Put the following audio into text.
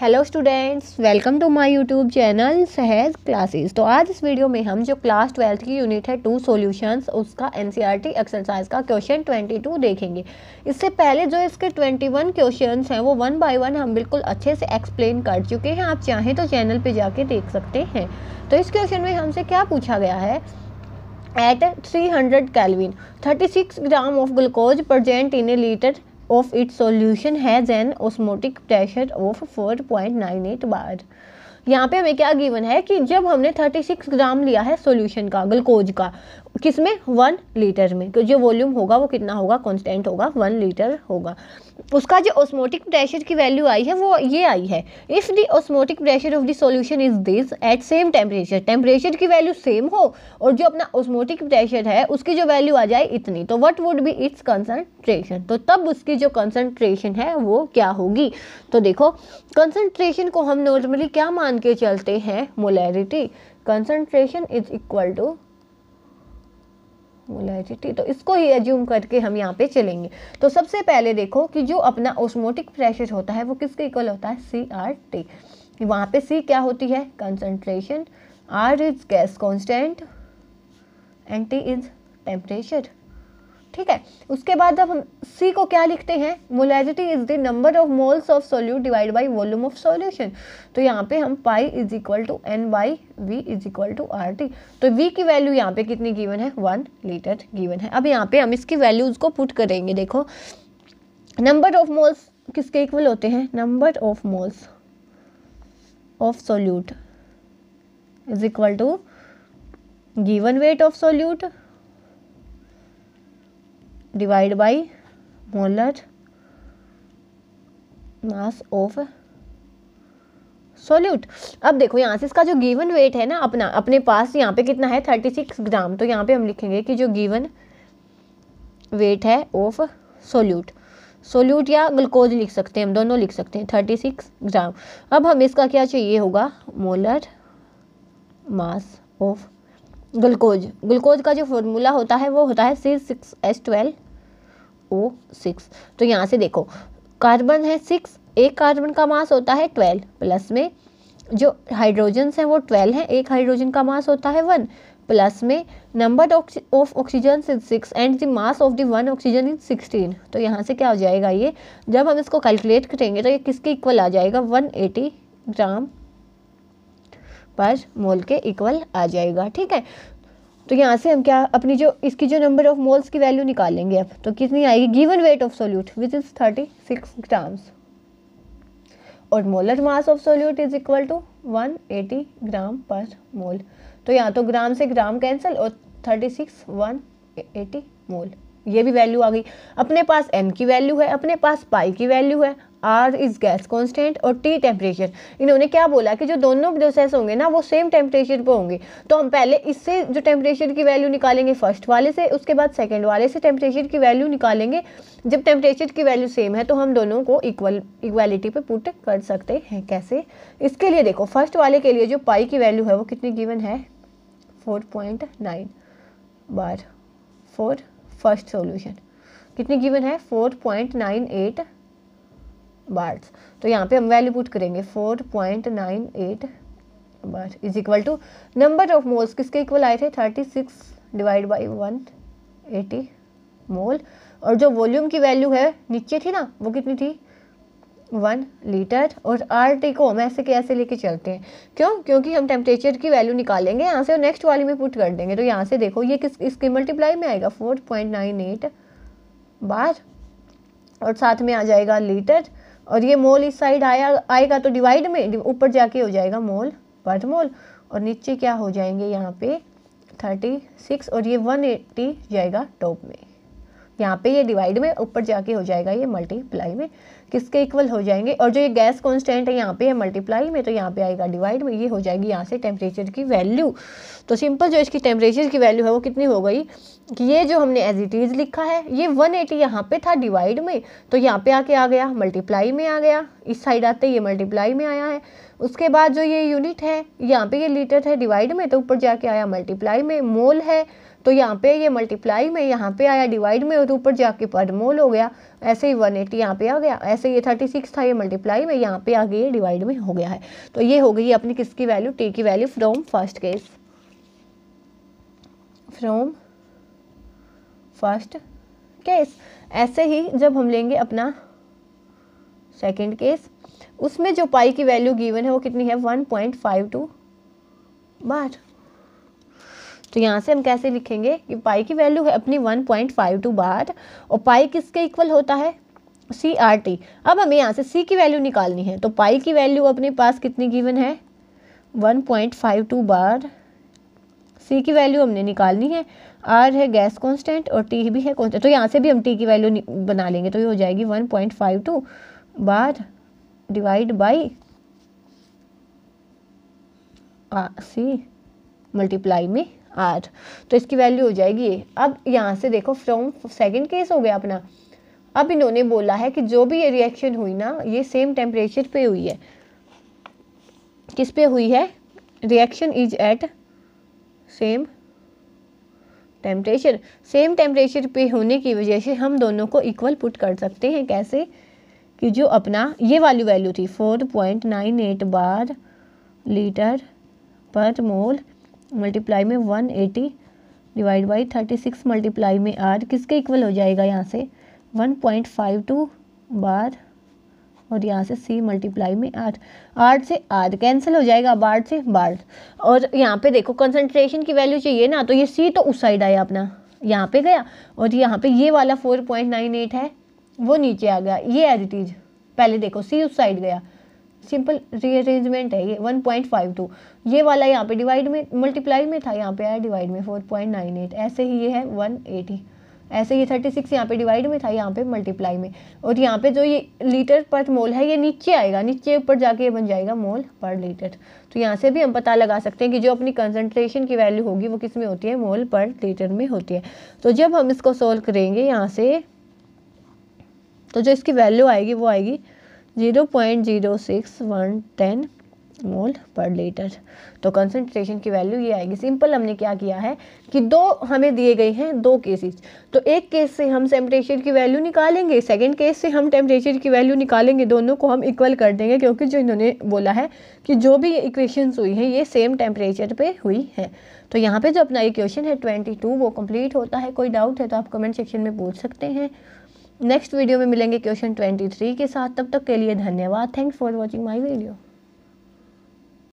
hello students welcome to my YouTube channel Sahaj classes तो आज इस वीडियो में हम जो क्लास ट्वेल्थ की यूनिट है टू सॉल्यूशंस उसका एनसीईआरटी एक्सरसाइज का क्वेश्चन 22 देखेंगे इससे पहले जो इसके 21 क्वेश्चंस हैं वो वन बाय वन हम बिल्कुल अच्छे से एक्सप्लेन कर चुके हैं आप चाहें तो चैनल पर जाके देख सकते हैं तो इस क्वेश्चन में हमसे क्या पूछा गया है at three hundred kelvin six gram of glucose present in a litre of its solution has an osmotic pressure of 4.98 point bar यहाँ पे हमें क्या गिवन है कि जब हमने 36 ग्राम लिया है सॉल्यूशन का ग्लूकोज का किस में वन लीटर में तो जो वॉल्यूम होगा वो कितना होगा कांस्टेंट होगा वन लीटर होगा उसका जो ऑस्मोटिक प्रेशर की वैल्यू आई है वो ये आई है if the osmotic pressure of the solution is this at same temperature temperature की वैल्यू सेम हो और जो अपना ओस्मोटिक प्रेशर है उसकी जो वैल्यू आ जाए इतनी तो what would be its concentration तो तब उसकी जो कंसनट्रेशन है वो क्या होगी तो देखो कंसनट्रेशन को हम नॉर्मली क्या मान के चलते हैं molarity concentration is equal to ठीक तो इसको ही एज्यूम करके हम यहाँ पे चलेंगे तो सबसे पहले देखो कि जो अपना ओस्मोटिक प्रेशर होता है वो किसके इक्वल होता है सी आर टी वहाँ पे सी क्या होती है concentration R is gas constant and T is temperature ठीक है उसके बाद अब हम सी को क्या लिखते हैं molarity is the number of moles of solute divide by volume of solution तो यहाँ पे हम pi is equal to n by V is equal to R T तो वी की वैल्यू यहाँ पे कितनी गिवन है वन लीटर गिवन है अब यहाँ पे हम इसकी वैल्यूज़ को पुट करेंगे देखो नंबर ऑफ मोल्स किसके इक्वल होते हैं number of moles of solute is equal to given weight of solute divide by molar mass of solute अब देखो यहाँ से इसका जो गिवन वेट है ना अपना अपने पास यहाँ पे कितना है थर्टी सिक्स ग्राम तो यहाँ पे हम लिखेंगे कि जो गिवन वेट है ऑफ सोल्यूट सोल्यूट या ग्लूकोज लिख सकते हैं हम दोनों लिख सकते हैं थर्टी सिक्स ग्राम अब हम इसका क्या चाहिए होगा molar mass of glucose glucose का जो फॉर्मूला होता है वो होता है C six S twelve O six तो यहाँ से देखो कार्बन है सिक्स एक कार्बन का मास होता है ट्वेल्व प्लस में जो हाइड्रोजन्स हैं वो ट्वेल्व हैं एक हाइड्रोजन का मास होता है वन प्लस में number of oxygen is six and the mass of the one oxygen is sixteen तो यहाँ से क्या हो जाएगा ये जब हम इसको कैलकुलेट करेंगे तो ये किसके इक्वल आ जाएगा वन एटी ग्राम पर मोल के इक्वल आ जाएगा ठीक है तो यहाँ से हम क्या अपनी जो इसकी जो नंबर ऑफ मोल्स की वैल्यू निकालेंगे अब तो कितनी आएगी given weight of solute which is thirty six grams और molar mass of solute is equal to one eighty gram per mole तो यहाँ तो ग्राम से ग्राम कैंसिल और thirty six one eighty mole ये भी वैल्यू आ गई अपने पास एन की वैल्यू है अपने पास पाई की वैल्यू है आर इज़ गैस कॉन्स्टेंट और टी टेम्परेचर इन्होंने क्या बोला कि जो दोनों प्रोसेस होंगे ना वो सेम टेम्परेचर पर होंगे तो हम पहले इससे जो टेम्परेचर की वैल्यू निकालेंगे फर्स्ट वाले से उसके बाद सेकेंड वाले से टेम्परेचर की वैल्यू निकालेंगे जब टेम्परेचर की वैल्यू सेम है तो हम दोनों को इक्वल इक्वालिटी पर पुट कर सकते हैं कैसे इसके लिए देखो फर्स्ट वाले के लिए जो पाई की वैल्यू है वो कितनी गिवन है four point nine bar for first solution कितनी गिवन है four point nine eight bars तो यहाँ पे हम वैल्यू पुट करेंगे four point nine eight bar is equal to number of moles किसके इक्वल आए थे thirty six divide by one eighty mole और जो वॉल्यूम की वैल्यू है नीचे थी ना वो कितनी थी वन लीटर और आर टी को हम ऐसे कैसे लेके चलते हैं क्यों क्योंकि हम टेम्परेचर की वैल्यू निकालेंगे यहाँ से और नेक्स्ट वाली में पुट कर देंगे तो यहाँ से देखो ये किस इसके मल्टीप्लाई में आएगा four point nine eight bar और साथ में आ जाएगा लीटर और ये मोल इस साइड आया आएगा तो डिवाइड में ऊपर जाके हो जाएगा मोल पर मोल और नीचे क्या हो जाएंगे यहाँ पे थर्टी सिक्स और ये वन जाएगा टॉप में यहाँ पे ये डिवाइड में ऊपर जाके हो जाएगा ये मल्टीप्लाई में किसके इक्वल हो जाएंगे और जो ये गैस कांस्टेंट है यहाँ पे है मल्टीप्लाई में तो यहाँ पे आएगा डिवाइड में ये हो जाएगी यहाँ से टेम्परेचर की वैल्यू तो सिंपल जो इसकी टेम्परेचर की वैल्यू है वो कितनी हो गई कि ये जो हमने एज इट इज़ लिखा है ये वन एटी यहाँ पे था डिवाइड में तो यहाँ पे आके आ गया मल्टीप्लाई में आ गया इस साइड आते ये मल्टीप्लाई में आया है उसके बाद जो ये यूनिट है यहाँ पे ये लीटर है डिवाइड में तो ऊपर जाके आया मल्टीप्लाई में मोल है तो यहाँ पे ये मल्टीप्लाई में यहाँ पे आया डिवाइड में और ऊपर जाके मोल हो गया ऐसे ही वन एटी यहाँ पे आ गया ऐसे ये थर्टी सिक्स था ये मल्टीप्लाई में यहाँ पे आ ये डिवाइड में हो गया है तो ये हो गई अपनी किसकी वैल्यू टी की value from first case from first case ऐसे ही जब हम लेंगे अपना सेकेंड केस उसमें जो पाई की वैल्यू गिवन है वो कितनी है one point five two bar तो यहाँ से हम कैसे लिखेंगे कि पाई की वैल्यू है अपनी one point five two bar और पाई किसके इक्वल होता है सी आर टी अब हमें यहाँ से सी की वैल्यू निकालनी है तो पाई की वैल्यू अपने पास कितनी गिवन है one point five two bar C की वैल्यू हमने निकालनी है आर है गैस कॉन्स्टेंट और टी भी है कॉन्स्टेंट तो यहाँ से भी हम टी की वैल्यू बना लेंगे तो ये हो जाएगी one point five two bar divide by C multiply में आर तो इसकी वैल्यू हो जाएगी अब यहाँ से देखो फ्रॉम सेकेंड केस हो गया अपना अब इन्होंने बोला है कि जो भी ये रिएक्शन हुई ना ये सेम टेम्परेचर पे हुई है किस पे हुई है reaction is at same temperature same temperature पे होने की वजह से हम दोनों को इक्वल पुट कर सकते हैं कैसे कि जो अपना ये वाली वैल्यू थी four point nine eight bar litre per mole multiply में one eighty divide by thirty six multiply में आर किसके इक्वल हो जाएगा यहाँ से one point five two bar और यहाँ से सी मल्टीप्लाई में आठ आठ से आर कैंसिल हो जाएगा अब से बार और यहाँ पे देखो कंसनट्रेशन की वैल्यू चाहिए ना तो ये सी तो उस साइड आया अपना यहाँ पे गया और यहाँ पे ये वाला फोर पॉइंट नाइन एट है वो नीचे आ गया ये एडिटीज पहले देखो सी उस साइड गया सिंपल रीअरेंजमेंट है ये वन पॉइंट फाइव टू ये वाला यहाँ पे डिवाइड में मल्टीप्लाई में था यहाँ पे आया डिवाइड में फोर पॉइंट नाइन एट ऐसे ही ये है वन एटी ऐसे ये थर्टी सिक्स यहाँ पे डिवाइड में था यहाँ पे मल्टीप्लाई में और यहाँ पे जो ये लीटर पर मोल है ये नीचे आएगा नीचे ऊपर जाके ये बन जाएगा मोल पर लीटर तो यहाँ से भी हम पता लगा सकते हैं कि जो अपनी कंसंट्रेशन की वैल्यू होगी वो किस में होती है मोल पर लीटर में होती है तो जब हम इसको सोल्व करेंगे यहाँ से तो जो इसकी वैल्यू आएगी वो आएगी zero zero point six one ten mole per litre तो कंसनट्रेशन की वैल्यू ये आएगी सिंपल हमने क्या किया है कि दो हमें दिए गए हैं दो केसेस तो एक केस से हम टेम्परेचर की वैल्यू निकालेंगे सेकंड केस से हम टेम्परेचर की वैल्यू निकालेंगे दोनों को हम इक्वल कर देंगे क्योंकि जो इन्होंने बोला है कि जो भी इक्वेशंस हुई हैं ये सेम टेम्परेचर पर हुई है तो यहाँ पे जो अपना इक्वेशन है ट्वेंटी वो कम्प्लीट होता है कोई डाउट है तो आप कमेंट सेक्शन में पूछ सकते हैं नेक्स्ट वीडियो में मिलेंगे क्वेश्चन 23 के साथ तब तक के लिए धन्यवाद thanks for watching my video